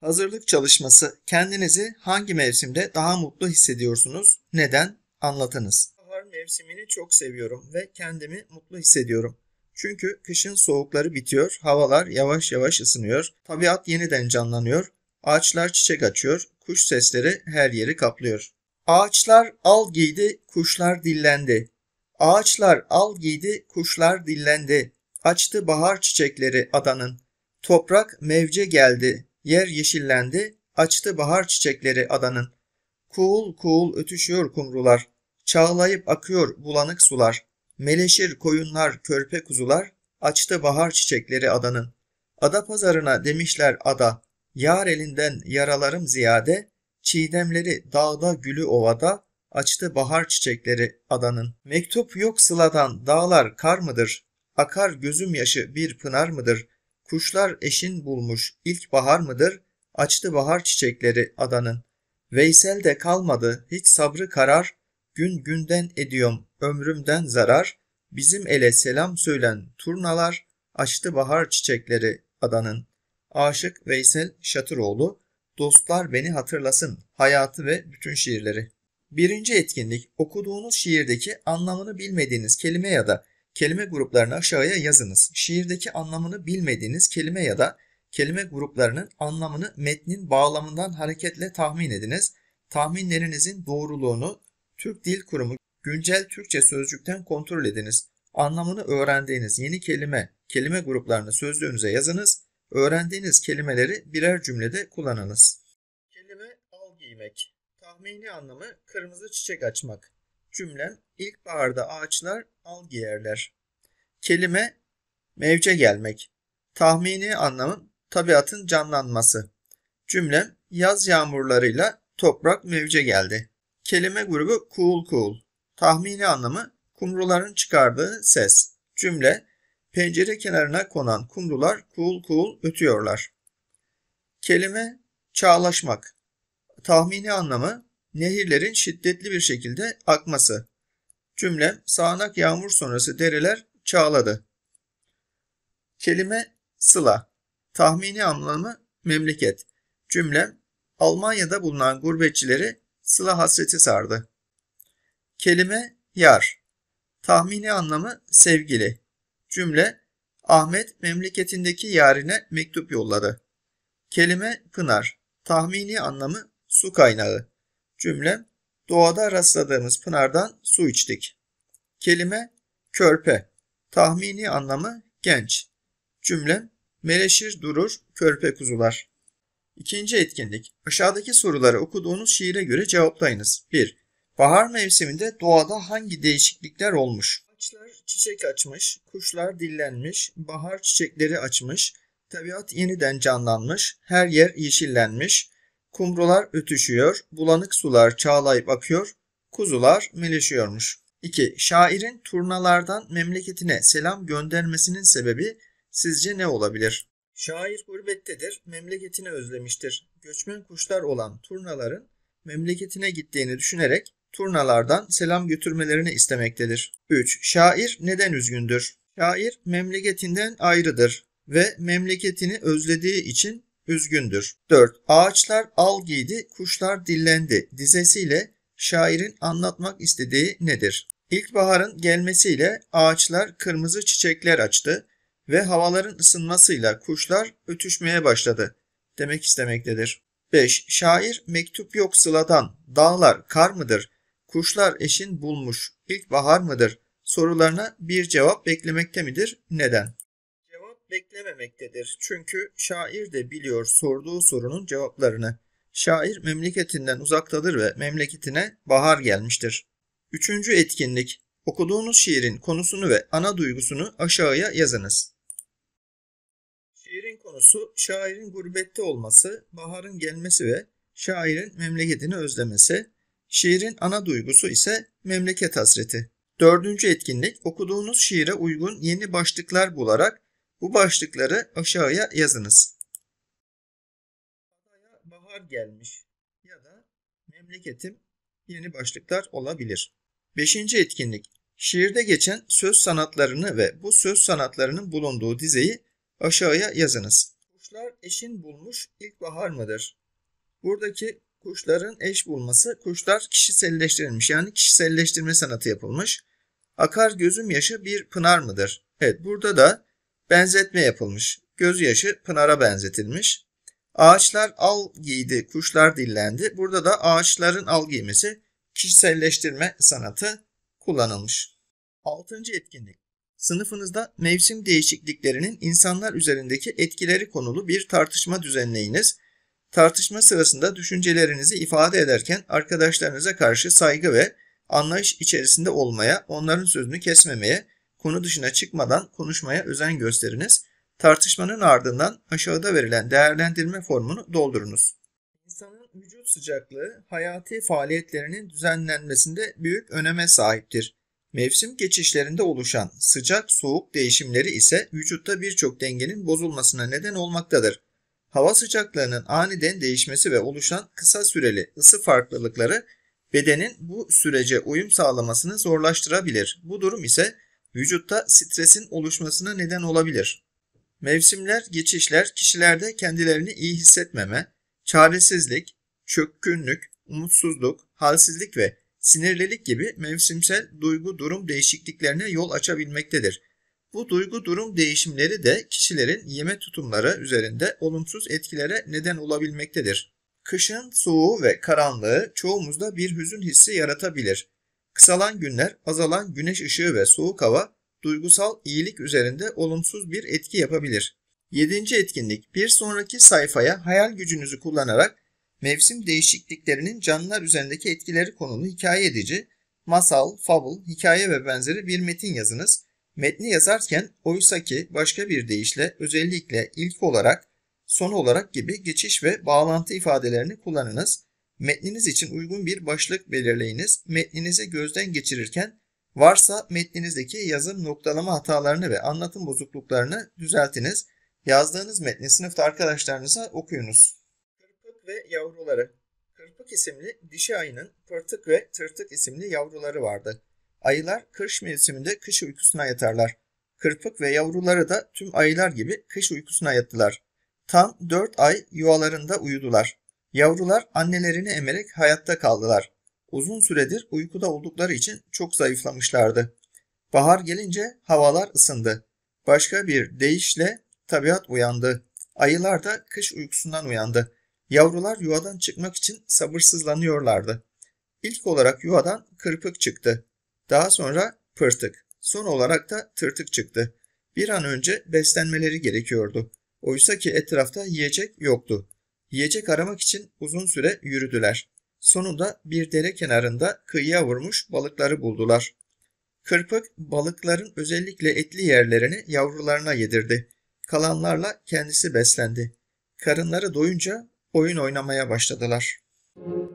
Hazırlık çalışması kendinizi hangi mevsimde daha mutlu hissediyorsunuz? Neden? Anlatınız. Bahar mevsimini çok seviyorum ve kendimi mutlu hissediyorum. Çünkü kışın soğukları bitiyor, havalar yavaş yavaş ısınıyor, tabiat yeniden canlanıyor, ağaçlar çiçek açıyor, kuş sesleri her yeri kaplıyor. Ağaçlar al giydi, kuşlar dillendi. Ağaçlar al giydi, kuşlar dillendi. Açtı bahar çiçekleri adanın. Toprak mevce geldi, yer yeşillendi, açtı bahar çiçekleri adanın. Kuğul kuğul ötüşüyor kumrular, çağlayıp akıyor bulanık sular. Meleşir koyunlar, körpe kuzular, açtı bahar çiçekleri adanın. Ada pazarına demişler ada, yar elinden yaralarım ziyade, çiğdemleri dağda gülü ovada, açtı bahar çiçekleri adanın. Mektup yok sıladan dağlar kar mıdır? Akar gözüm yaşı bir pınar mıdır? Kuşlar eşin bulmuş ilk bahar mıdır? Açtı bahar çiçekleri adanın. Veysel de kalmadı hiç sabrı karar. Gün günden ediyorum ömrümden zarar. Bizim ele selam söylen turnalar. Açtı bahar çiçekleri adanın. Aşık Veysel Şatıroğlu Dostlar Beni Hatırlasın Hayatı ve Bütün Şiirleri Birinci etkinlik okuduğunuz şiirdeki anlamını bilmediğiniz kelime ya da kelime gruplarını aşağıya yazınız. Şiirdeki anlamını bilmediğiniz kelime ya da kelime gruplarının anlamını metnin bağlamından hareketle tahmin ediniz. Tahminlerinizin doğruluğunu Türk Dil Kurumu güncel Türkçe sözcükten kontrol ediniz. Anlamını öğrendiğiniz yeni kelime, kelime gruplarını sözlüğünüze yazınız. Öğrendiğiniz kelimeleri birer cümlede kullanınız. Kelime al giymek. Tahmini anlamı kırmızı çiçek açmak. Cümlem ilkbaharda ağaçlar al giyerler. Kelime mevce gelmek. Tahmini anlamı tabiatın canlanması. Cümlem yaz yağmurlarıyla toprak mevce geldi. Kelime grubu cool cool. Tahmini anlamı kumruların çıkardığı ses. Cümle pencere kenarına konan kumrular cool cool ötüyorlar. Kelime çağlaşmak. Tahmini anlamı nehirlerin şiddetli bir şekilde akması. Cümle sağanak yağmur sonrası dereler çağladı. Kelime sıla. Tahmini anlamı memleket. Cümle Almanya'da bulunan gurbetçileri sıla hasreti sardı. Kelime yar. Tahmini anlamı sevgili. Cümle Ahmet memleketindeki yarine mektup yolladı. Kelime pınar. Tahmini anlamı su kaynağı. Cümle doğada rastladığımız pınardan su içtik. Kelime körpe. Tahmini anlamı genç. Cümle meleşir durur körpe kuzular. İkinci etkinlik. Aşağıdaki soruları okuduğunuz şiire göre cevaplayınız. 1. Bahar mevsiminde doğada hangi değişiklikler olmuş? Ağaçlar çiçek açmış, kuşlar dillenmiş, bahar çiçekleri açmış, tabiat yeniden canlanmış, her yer yeşillenmiş, Kumrular ötüşüyor, bulanık sular çağlayıp akıyor, kuzular meleşiyormuş. 2. Şairin turnalardan memleketine selam göndermesinin sebebi sizce ne olabilir? Şair gurbettedir, memleketini özlemiştir. Göçmen kuşlar olan turnaların memleketine gittiğini düşünerek turnalardan selam götürmelerini istemektedir. 3. Şair neden üzgündür? Şair memleketinden ayrıdır ve memleketini özlediği için üzgündür. 4. Ağaçlar al giydi, kuşlar dillendi dizesiyle şairin anlatmak istediği nedir? İlkbaharın gelmesiyle ağaçlar kırmızı çiçekler açtı ve havaların ısınmasıyla kuşlar ötüşmeye başladı demek istemektedir. 5. Şair mektup yok sıladan, dağlar kar mıdır, kuşlar eşin bulmuş, ilkbahar mıdır sorularına bir cevap beklemekte midir, neden? beklememektedir. Çünkü şair de biliyor sorduğu sorunun cevaplarını. Şair memleketinden uzaktadır ve memleketine bahar gelmiştir. Üçüncü etkinlik. Okuduğunuz şiirin konusunu ve ana duygusunu aşağıya yazınız. Şiirin konusu şairin gurbette olması, baharın gelmesi ve şairin memleketini özlemesi. Şiirin ana duygusu ise memleket hasreti. Dördüncü etkinlik okuduğunuz şiire uygun yeni başlıklar bularak bu başlıkları aşağıya yazınız. Adaya bahar gelmiş ya da memleketim yeni başlıklar olabilir. Beşinci etkinlik. Şiirde geçen söz sanatlarını ve bu söz sanatlarının bulunduğu dizeyi aşağıya yazınız. Kuşlar eşin bulmuş ilkbahar mıdır? Buradaki kuşların eş bulması, kuşlar kişiselleştirilmiş yani kişiselleştirme sanatı yapılmış. Akar gözüm yaşı bir pınar mıdır? Evet burada da benzetme yapılmış. Gözyaşı pınara benzetilmiş. Ağaçlar al giydi, kuşlar dillendi. Burada da ağaçların al giymesi kişiselleştirme sanatı kullanılmış. 6. etkinlik. Sınıfınızda mevsim değişikliklerinin insanlar üzerindeki etkileri konulu bir tartışma düzenleyiniz. Tartışma sırasında düşüncelerinizi ifade ederken arkadaşlarınıza karşı saygı ve anlayış içerisinde olmaya, onların sözünü kesmemeye, konu dışına çıkmadan konuşmaya özen gösteriniz. Tartışmanın ardından aşağıda verilen değerlendirme formunu doldurunuz. İnsanın vücut sıcaklığı hayati faaliyetlerinin düzenlenmesinde büyük öneme sahiptir. Mevsim geçişlerinde oluşan sıcak-soğuk değişimleri ise vücutta birçok dengenin bozulmasına neden olmaktadır. Hava sıcaklığının aniden değişmesi ve oluşan kısa süreli ısı farklılıkları bedenin bu sürece uyum sağlamasını zorlaştırabilir. Bu durum ise vücutta stresin oluşmasına neden olabilir. Mevsimler, geçişler kişilerde kendilerini iyi hissetmeme, çaresizlik, çökkünlük, umutsuzluk, halsizlik ve sinirlilik gibi mevsimsel duygu durum değişikliklerine yol açabilmektedir. Bu duygu durum değişimleri de kişilerin yeme tutumları üzerinde olumsuz etkilere neden olabilmektedir. Kışın soğuğu ve karanlığı çoğumuzda bir hüzün hissi yaratabilir. Kısalan günler, azalan güneş ışığı ve soğuk hava duygusal iyilik üzerinde olumsuz bir etki yapabilir. 7. etkinlik bir sonraki sayfaya hayal gücünüzü kullanarak mevsim değişikliklerinin canlılar üzerindeki etkileri konulu hikaye edici, masal, fable, hikaye ve benzeri bir metin yazınız. Metni yazarken oysaki başka bir deyişle özellikle ilk olarak, son olarak gibi geçiş ve bağlantı ifadelerini kullanınız. Metniniz için uygun bir başlık belirleyiniz. Metninizi gözden geçirirken varsa metninizdeki yazım noktalama hatalarını ve anlatım bozukluklarını düzeltiniz. Yazdığınız metni sınıfta arkadaşlarınıza okuyunuz. Kırpık ve yavruları Kırpık isimli dişi ayının pırtık ve tırtık isimli yavruları vardı. Ayılar kış mevsiminde kış uykusuna yatarlar. Kırpık ve yavruları da tüm ayılar gibi kış uykusuna yattılar. Tam 4 ay yuvalarında uyudular. Yavrular annelerini emerek hayatta kaldılar. Uzun süredir uykuda oldukları için çok zayıflamışlardı. Bahar gelince havalar ısındı. Başka bir deyişle tabiat uyandı. Ayılar da kış uykusundan uyandı. Yavrular yuvadan çıkmak için sabırsızlanıyorlardı. İlk olarak yuvadan kırpık çıktı. Daha sonra pırtık. Son olarak da tırtık çıktı. Bir an önce beslenmeleri gerekiyordu. Oysa ki etrafta yiyecek yoktu. Yiyecek aramak için uzun süre yürüdüler. Sonunda bir dere kenarında kıyıya vurmuş balıkları buldular. Kırpık balıkların özellikle etli yerlerini yavrularına yedirdi. Kalanlarla kendisi beslendi. Karınları doyunca oyun oynamaya başladılar. Müzik